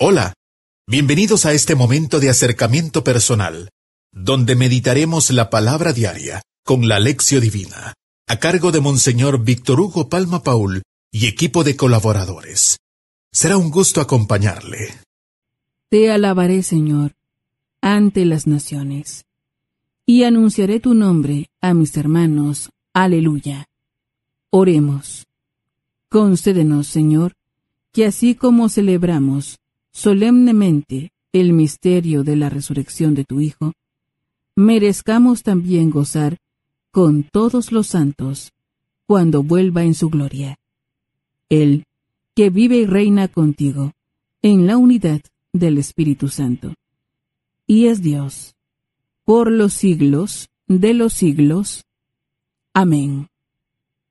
Hola, bienvenidos a este momento de acercamiento personal, donde meditaremos la palabra diaria con la lección divina, a cargo de Monseñor Víctor Hugo Palma Paul y equipo de colaboradores. Será un gusto acompañarle. Te alabaré, Señor, ante las naciones, y anunciaré tu nombre a mis hermanos. Aleluya. Oremos. Concédenos, Señor, que así como celebramos solemnemente el misterio de la resurrección de tu Hijo, merezcamos también gozar con todos los santos cuando vuelva en su gloria. Él, que vive y reina contigo, en la unidad del Espíritu Santo. Y es Dios, por los siglos de los siglos. Amén.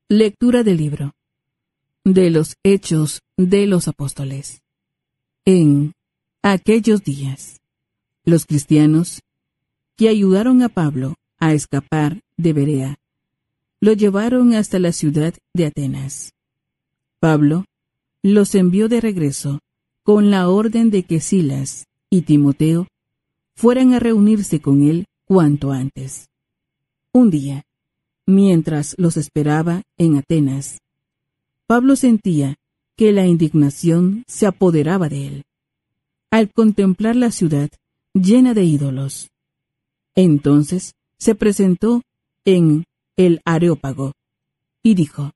Lectura del libro de los Hechos de los Apóstoles. En aquellos días, los cristianos que ayudaron a Pablo a escapar de Berea lo llevaron hasta la ciudad de Atenas. Pablo los envió de regreso con la orden de que Silas y Timoteo fueran a reunirse con él cuanto antes. Un día, mientras los esperaba en Atenas, Pablo sentía que la indignación se apoderaba de él. Al contemplar la ciudad llena de ídolos. Entonces se presentó en el Areópago y dijo,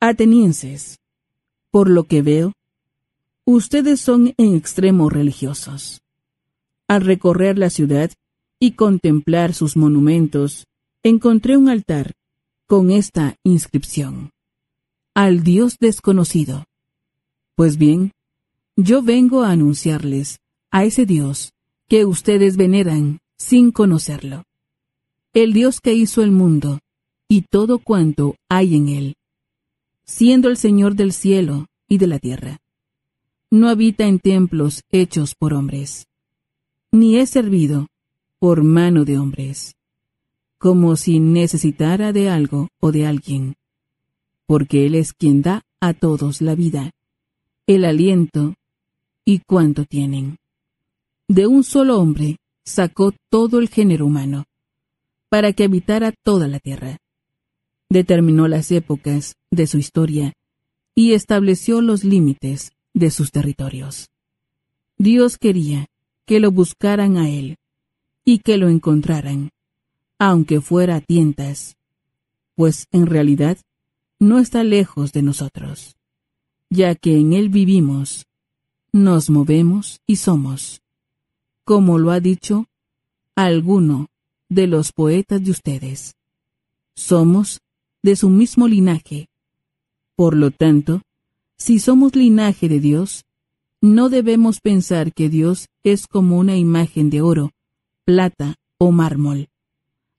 Atenienses, por lo que veo, ustedes son en extremo religiosos. Al recorrer la ciudad y contemplar sus monumentos, encontré un altar con esta inscripción al Dios desconocido. Pues bien, yo vengo a anunciarles a ese Dios que ustedes veneran sin conocerlo. El Dios que hizo el mundo y todo cuanto hay en él, siendo el Señor del cielo y de la tierra. No habita en templos hechos por hombres, ni es servido por mano de hombres, como si necesitara de algo o de alguien porque Él es quien da a todos la vida, el aliento y cuánto tienen. De un solo hombre sacó todo el género humano, para que habitara toda la tierra. Determinó las épocas de su historia y estableció los límites de sus territorios. Dios quería que lo buscaran a Él y que lo encontraran, aunque fuera a tientas, pues en realidad no está lejos de nosotros, ya que en Él vivimos, nos movemos y somos, como lo ha dicho alguno de los poetas de ustedes. Somos de su mismo linaje. Por lo tanto, si somos linaje de Dios, no debemos pensar que Dios es como una imagen de oro, plata o mármol,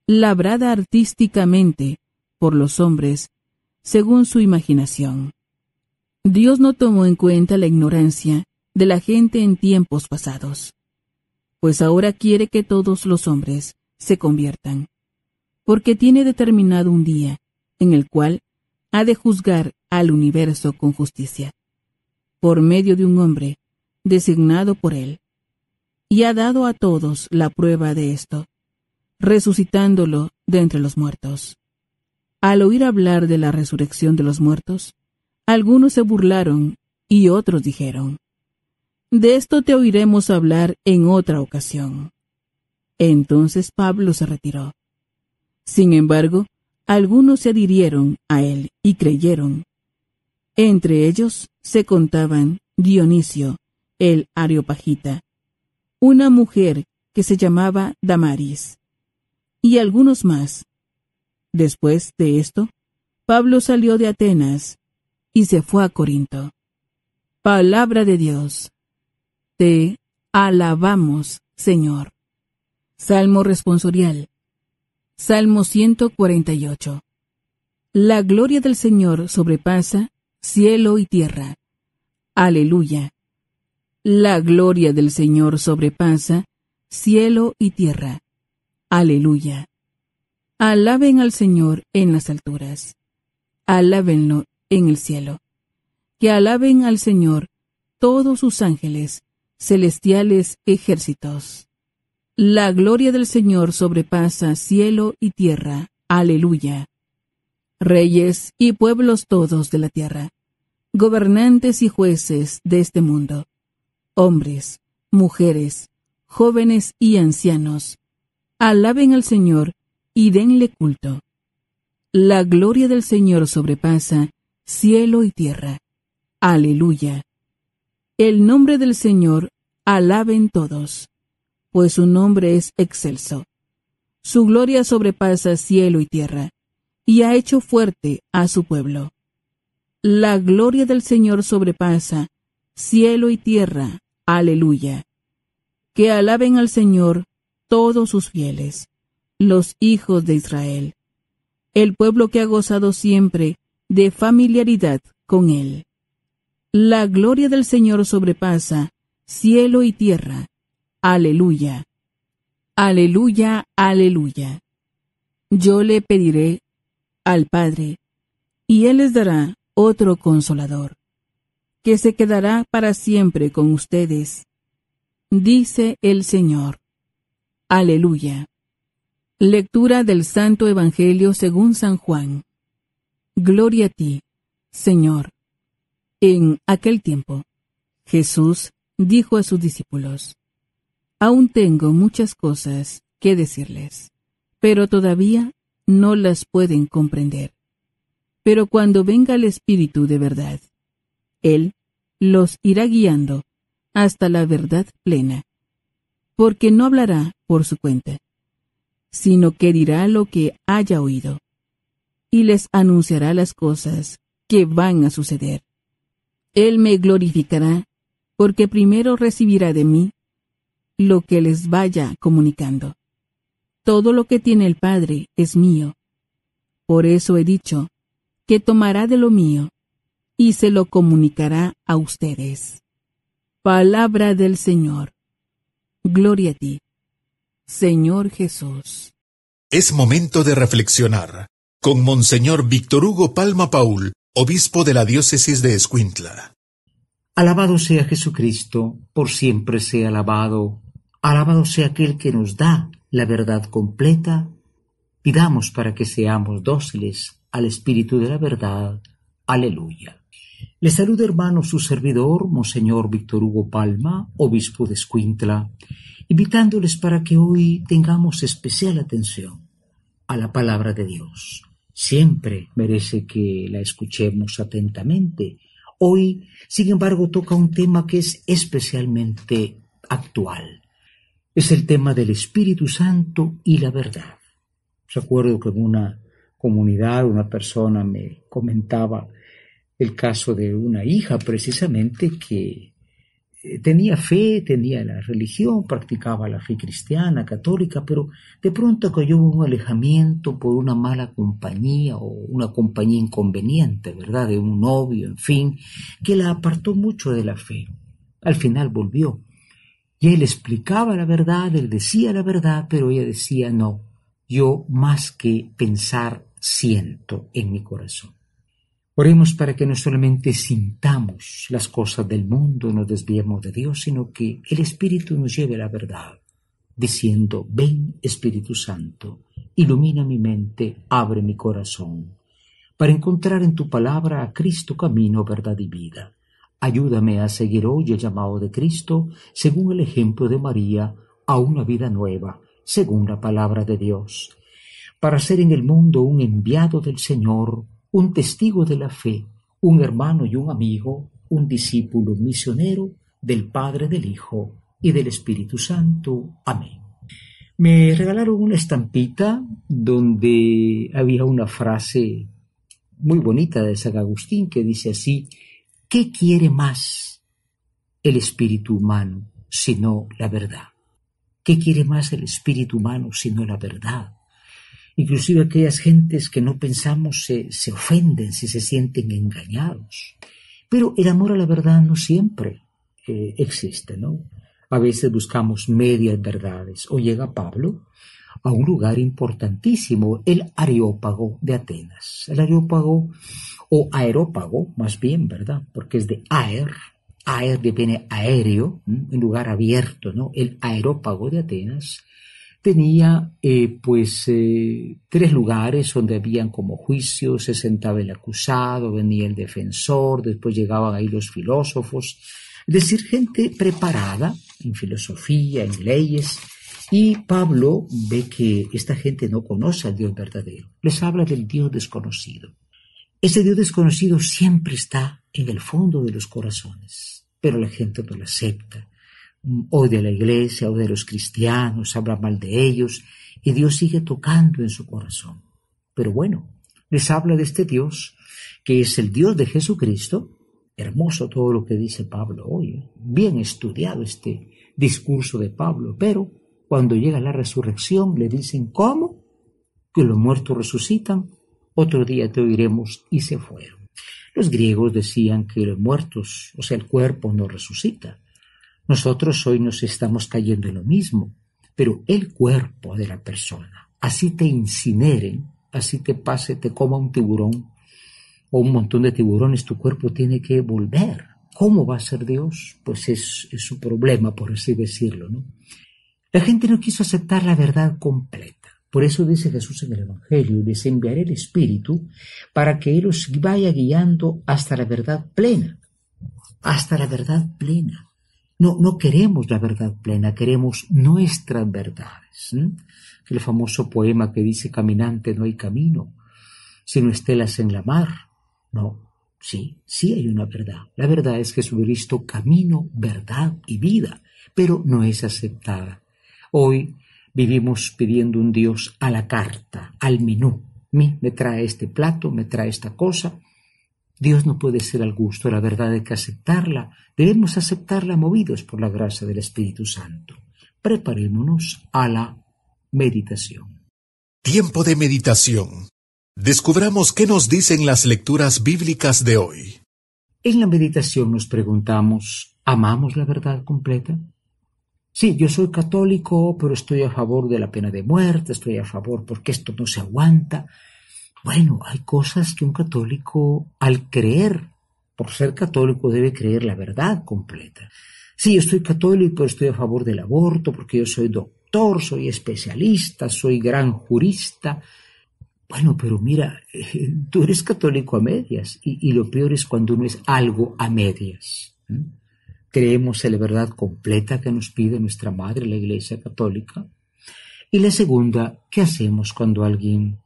labrada artísticamente por los hombres según su imaginación. Dios no tomó en cuenta la ignorancia de la gente en tiempos pasados, pues ahora quiere que todos los hombres se conviertan, porque tiene determinado un día en el cual ha de juzgar al universo con justicia, por medio de un hombre designado por él, y ha dado a todos la prueba de esto, resucitándolo de entre los muertos. Al oír hablar de la resurrección de los muertos, algunos se burlaron y otros dijeron, De esto te oiremos hablar en otra ocasión. Entonces Pablo se retiró. Sin embargo, algunos se adhirieron a él y creyeron. Entre ellos se contaban Dionisio, el Areopagita, una mujer que se llamaba Damaris, y algunos más Después de esto, Pablo salió de Atenas y se fue a Corinto. Palabra de Dios. Te alabamos, Señor. Salmo responsorial. Salmo 148. La gloria del Señor sobrepasa cielo y tierra. Aleluya. La gloria del Señor sobrepasa cielo y tierra. Aleluya. Alaben al Señor en las alturas. Alábenlo en el cielo. Que alaben al Señor todos sus ángeles, celestiales ejércitos. La gloria del Señor sobrepasa cielo y tierra. Aleluya. Reyes y pueblos todos de la tierra, gobernantes y jueces de este mundo, hombres, mujeres, jóvenes y ancianos, alaben al Señor y denle culto. La gloria del Señor sobrepasa cielo y tierra. Aleluya. El nombre del Señor alaben todos, pues su nombre es excelso. Su gloria sobrepasa cielo y tierra, y ha hecho fuerte a su pueblo. La gloria del Señor sobrepasa cielo y tierra. Aleluya. Que alaben al Señor todos sus fieles los hijos de Israel, el pueblo que ha gozado siempre de familiaridad con él. La gloria del Señor sobrepasa cielo y tierra. Aleluya. Aleluya, aleluya. Yo le pediré al Padre, y Él les dará otro consolador, que se quedará para siempre con ustedes. Dice el Señor. Aleluya. Lectura del Santo Evangelio según San Juan. Gloria a ti, Señor. En aquel tiempo, Jesús dijo a sus discípulos, Aún tengo muchas cosas que decirles, pero todavía no las pueden comprender. Pero cuando venga el Espíritu de verdad, Él los irá guiando hasta la verdad plena, porque no hablará por su cuenta sino que dirá lo que haya oído, y les anunciará las cosas que van a suceder. Él me glorificará, porque primero recibirá de mí lo que les vaya comunicando. Todo lo que tiene el Padre es mío. Por eso he dicho que tomará de lo mío y se lo comunicará a ustedes. Palabra del Señor. Gloria a ti, Señor Jesús. Es momento de reflexionar con Monseñor Víctor Hugo Palma Paul, obispo de la diócesis de Escuintla. Alabado sea Jesucristo, por siempre sea alabado. Alabado sea aquel que nos da la verdad completa. Pidamos para que seamos dóciles al Espíritu de la verdad. Aleluya. Le saluda hermano su servidor, Monseñor Víctor Hugo Palma, obispo de Escuintla, invitándoles para que hoy tengamos especial atención a la palabra de Dios. Siempre merece que la escuchemos atentamente. Hoy, sin embargo, toca un tema que es especialmente actual. Es el tema del Espíritu Santo y la verdad. Recuerdo que en una comunidad una persona me comentaba el caso de una hija precisamente que tenía fe, tenía la religión, practicaba la fe cristiana, católica, pero de pronto cayó un alejamiento por una mala compañía o una compañía inconveniente, ¿verdad? De un novio, en fin, que la apartó mucho de la fe. Al final volvió. Y él explicaba la verdad, él decía la verdad, pero ella decía, no, yo más que pensar siento en mi corazón. Oremos para que no solamente sintamos las cosas del mundo, nos desviemos de Dios, sino que el Espíritu nos lleve la verdad, diciendo, ven Espíritu Santo, ilumina mi mente, abre mi corazón, para encontrar en tu palabra a Cristo camino, verdad y vida. Ayúdame a seguir hoy el llamado de Cristo, según el ejemplo de María, a una vida nueva, según la palabra de Dios, para ser en el mundo un enviado del Señor, un testigo de la fe, un hermano y un amigo, un discípulo misionero del Padre, del Hijo y del Espíritu Santo. Amén. Me regalaron una estampita donde había una frase muy bonita de San Agustín que dice así, ¿qué quiere más el espíritu humano sino la verdad? ¿Qué quiere más el espíritu humano sino la verdad? Inclusive aquellas gentes que no pensamos se, ofenden si se sienten engañados. Pero el amor a la verdad no siempre eh, existe, ¿no? A veces buscamos medias verdades. O llega Pablo a un lugar importantísimo, el Areópago de Atenas. El Areópago, o Aerópago, más bien, ¿verdad? Porque es de aer, aer viene aéreo, un lugar abierto, ¿no? El Aerópago de Atenas tenía eh, pues eh, tres lugares donde habían como juicio, se sentaba el acusado, venía el defensor, después llegaban ahí los filósofos, es decir, gente preparada en filosofía, en leyes, y Pablo ve que esta gente no conoce al Dios verdadero, les habla del Dios desconocido. Ese Dios desconocido siempre está en el fondo de los corazones, pero la gente no lo acepta, o de la iglesia o de los cristianos, habla mal de ellos, y Dios sigue tocando en su corazón. Pero bueno, les habla de este Dios, que es el Dios de Jesucristo. Hermoso todo lo que dice Pablo hoy, bien estudiado este discurso de Pablo, pero cuando llega la resurrección le dicen, ¿cómo? Que los muertos resucitan, otro día te oiremos y se fueron. Los griegos decían que los muertos, o sea, el cuerpo no resucita, nosotros hoy nos estamos cayendo en lo mismo, pero el cuerpo de la persona, así te incineren, así te pase, te coma un tiburón o un montón de tiburones, tu cuerpo tiene que volver. ¿Cómo va a ser Dios? Pues es, su problema, por así decirlo, ¿no? La gente no quiso aceptar la verdad completa. Por eso dice Jesús en el Evangelio, les enviaré el Espíritu para que Él os vaya guiando hasta la verdad plena, hasta la verdad plena. No, queremos la verdad plena, queremos nuestras verdades. El famoso poema que dice, caminante no hay camino, sino estelas en la mar. No, sí, sí hay una verdad. La verdad es que visto camino, verdad y vida, pero no es aceptada. Hoy vivimos pidiendo un Dios a la carta, al menú. Me trae este plato, me trae esta cosa, Dios no puede ser al gusto, la verdad hay que aceptarla. Debemos aceptarla movidos por la gracia del Espíritu Santo. Preparémonos a la meditación. Tiempo de meditación. Descubramos qué nos dicen las lecturas bíblicas de hoy. En la meditación nos preguntamos, ¿amamos la verdad completa? Sí, yo soy católico, pero estoy a favor de la pena de muerte, estoy a favor porque esto no se aguanta, bueno, hay cosas que un católico, al creer, por ser católico, debe creer la verdad completa. Sí, yo estoy católico, estoy a favor del aborto, porque yo soy doctor, soy especialista, soy gran jurista. Bueno, pero mira, tú eres católico a medias y, lo peor es cuando uno es algo a medias. Creemos en la verdad completa que nos pide nuestra madre, la Iglesia Católica. Y la segunda, ¿qué hacemos cuando alguien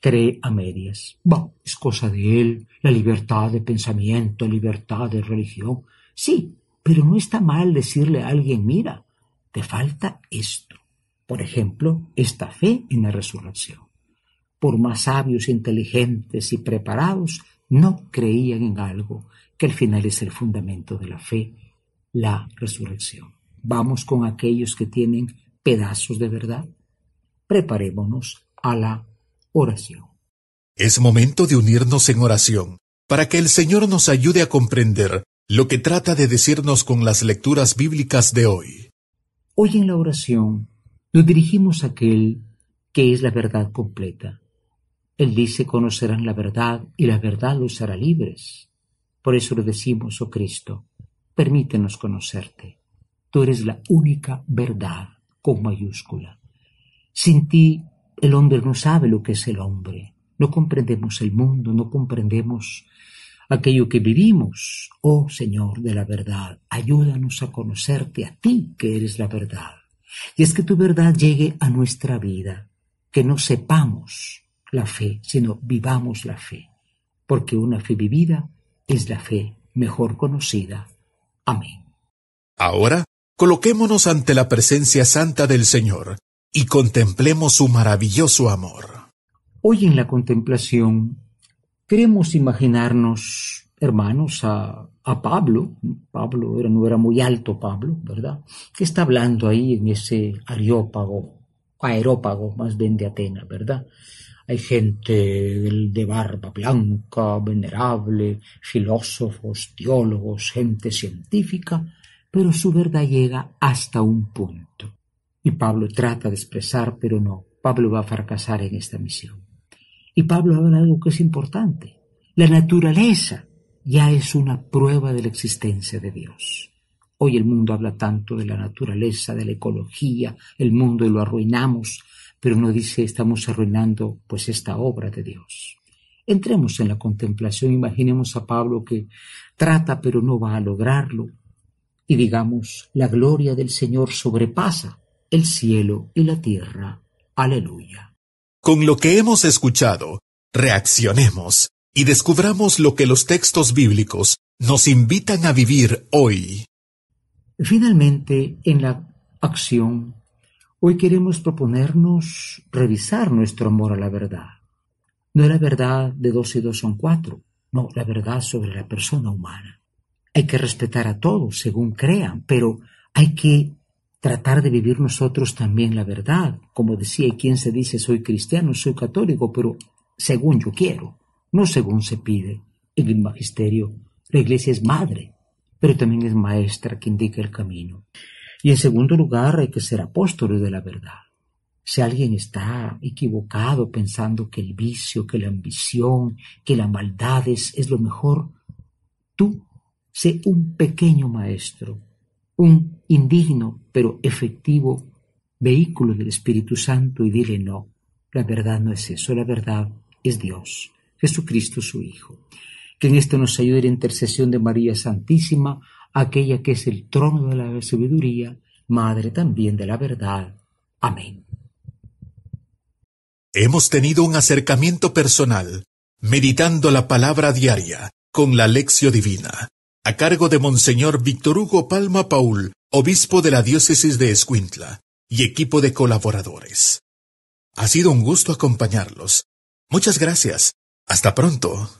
cree a medias. Bueno, es cosa de él, la libertad de pensamiento, libertad de religión. Sí, pero no está mal decirle a alguien, mira, te falta esto. Por ejemplo, esta fe en la resurrección. Por más sabios, inteligentes y preparados, no creían en algo que al final es el fundamento de la fe, la resurrección. Vamos con aquellos que tienen pedazos de verdad. Preparémonos a la oración. Es momento de unirnos en oración para que el Señor nos ayude a comprender lo que trata de decirnos con las lecturas bíblicas de hoy. Hoy en la oración nos dirigimos a aquel que es la verdad completa. Él dice, conocerán la verdad y la verdad los hará libres. Por eso le decimos, oh Cristo, permítenos conocerte. Tú eres la única verdad con mayúscula. Sin ti el hombre no sabe lo que es el hombre. No comprendemos el mundo, no comprendemos aquello que vivimos. Oh Señor de la verdad, ayúdanos a conocerte a ti que eres la verdad. Y es que tu verdad llegue a nuestra vida, que no sepamos la fe, sino vivamos la fe, porque una fe vivida es la fe mejor conocida. Amén. Ahora, coloquémonos ante la presencia santa del Señor y contemplemos su maravilloso amor. Hoy en la contemplación queremos imaginarnos, hermanos, a, Pablo, Pablo era, no era muy alto Pablo, ¿verdad? Que está hablando ahí en ese areópago, aerópago más bien de Atenas, ¿verdad? Hay gente de barba blanca, venerable, filósofos, teólogos, gente científica, pero su verdad llega hasta un punto. Y Pablo trata de expresar, pero no, Pablo va a fracasar en esta misión. Y Pablo habla de algo que es importante. La naturaleza ya es una prueba de la existencia de Dios. Hoy el mundo habla tanto de la naturaleza, de la ecología, el mundo y lo arruinamos, pero no dice estamos arruinando pues esta obra de Dios. Entremos en la contemplación, imaginemos a Pablo que trata pero no va a lograrlo y digamos, la gloria del Señor sobrepasa el cielo y la tierra. Aleluya. Con lo que hemos escuchado, reaccionemos y descubramos lo que los textos bíblicos nos invitan a vivir hoy. Finalmente, en la acción, hoy queremos proponernos revisar nuestro amor a la verdad. No la verdad de dos y dos son cuatro, no, la verdad sobre la persona humana. Hay que respetar a todos según crean, pero hay que tratar de vivir nosotros también la verdad. Como decía, quien se dice soy cristiano, soy católico, pero según yo quiero, no según se pide en el magisterio. La iglesia es madre, pero también es maestra que indica el camino. Y en segundo lugar, hay que ser apóstoles de la verdad. Si alguien está equivocado pensando que el vicio, que la ambición, que la maldad es, es lo mejor, tú sé un pequeño maestro, un indigno pero efectivo vehículo del Espíritu Santo y dile no, la verdad no es eso, la verdad es Dios, Jesucristo su Hijo. Que en esto nos ayude la intercesión de María Santísima, aquella que es el trono de la sabiduría, Madre también de la verdad. Amén. Hemos tenido un acercamiento personal, meditando la palabra diaria con la lección divina, a cargo de Monseñor Víctor Hugo Palma Paul, obispo de la diócesis de Escuintla, y equipo de colaboradores. Ha sido un gusto acompañarlos. Muchas gracias. Hasta pronto.